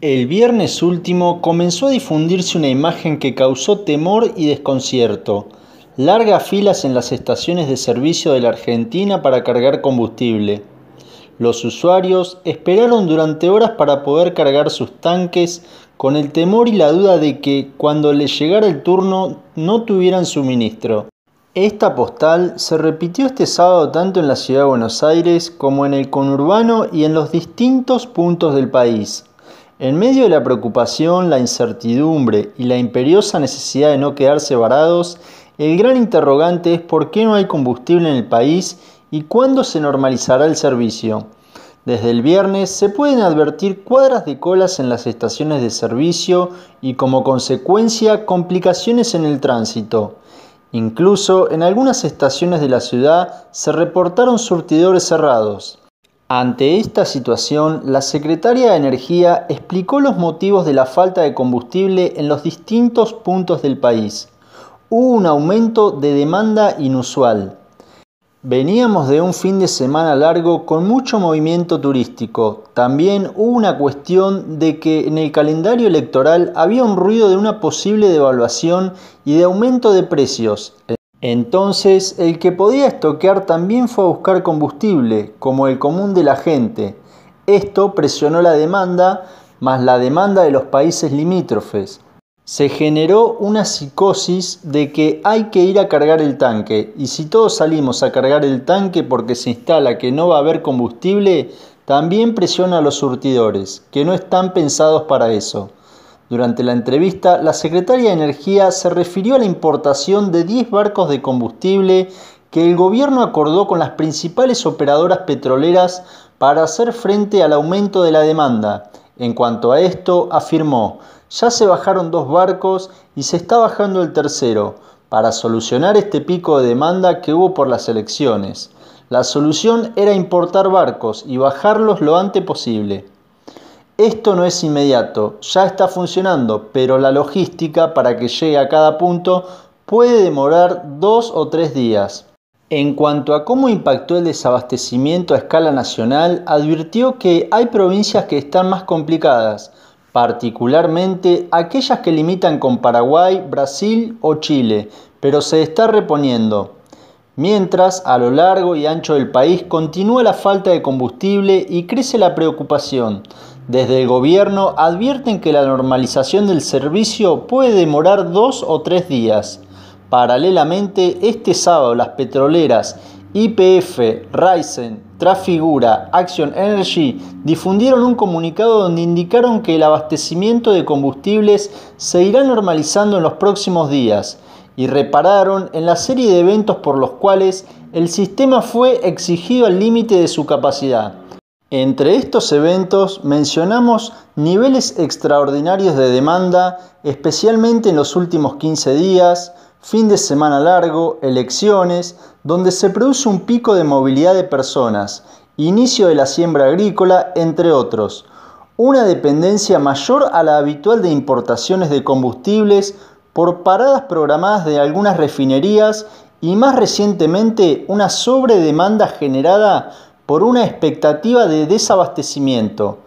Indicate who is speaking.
Speaker 1: El viernes último comenzó a difundirse una imagen que causó temor y desconcierto. Largas filas en las estaciones de servicio de la Argentina para cargar combustible. Los usuarios esperaron durante horas para poder cargar sus tanques con el temor y la duda de que cuando les llegara el turno no tuvieran suministro. Esta postal se repitió este sábado tanto en la ciudad de Buenos Aires como en el conurbano y en los distintos puntos del país en medio de la preocupación, la incertidumbre y la imperiosa necesidad de no quedarse varados, el gran interrogante es por qué no hay combustible en el país y cuándo se normalizará el servicio. Desde el viernes se pueden advertir cuadras de colas en las estaciones de servicio y como consecuencia complicaciones en el tránsito. Incluso en algunas estaciones de la ciudad se reportaron surtidores cerrados. Ante esta situación, la secretaria de Energía explicó los motivos de la falta de combustible en los distintos puntos del país. Hubo un aumento de demanda inusual. Veníamos de un fin de semana largo con mucho movimiento turístico. También hubo una cuestión de que en el calendario electoral había un ruido de una posible devaluación y de aumento de precios. Entonces el que podía estoquear también fue a buscar combustible, como el común de la gente. Esto presionó la demanda más la demanda de los países limítrofes. Se generó una psicosis de que hay que ir a cargar el tanque y si todos salimos a cargar el tanque porque se instala que no va a haber combustible, también presiona a los surtidores, que no están pensados para eso. Durante la entrevista, la secretaria de Energía se refirió a la importación de 10 barcos de combustible que el gobierno acordó con las principales operadoras petroleras para hacer frente al aumento de la demanda. En cuanto a esto, afirmó, ya se bajaron dos barcos y se está bajando el tercero, para solucionar este pico de demanda que hubo por las elecciones. La solución era importar barcos y bajarlos lo antes posible. Esto no es inmediato, ya está funcionando, pero la logística para que llegue a cada punto puede demorar dos o tres días. En cuanto a cómo impactó el desabastecimiento a escala nacional, advirtió que hay provincias que están más complicadas, particularmente aquellas que limitan con Paraguay, Brasil o Chile, pero se está reponiendo. Mientras, a lo largo y ancho del país continúa la falta de combustible y crece la preocupación desde el gobierno advierten que la normalización del servicio puede demorar dos o tres días. Paralelamente, este sábado las petroleras IPF, Ryzen, Trafigura, Action Energy difundieron un comunicado donde indicaron que el abastecimiento de combustibles se irá normalizando en los próximos días y repararon en la serie de eventos por los cuales el sistema fue exigido al límite de su capacidad. Entre estos eventos mencionamos niveles extraordinarios de demanda, especialmente en los últimos 15 días, fin de semana largo, elecciones, donde se produce un pico de movilidad de personas, inicio de la siembra agrícola, entre otros, una dependencia mayor a la habitual de importaciones de combustibles por paradas programadas de algunas refinerías y más recientemente una sobredemanda generada por una expectativa de desabastecimiento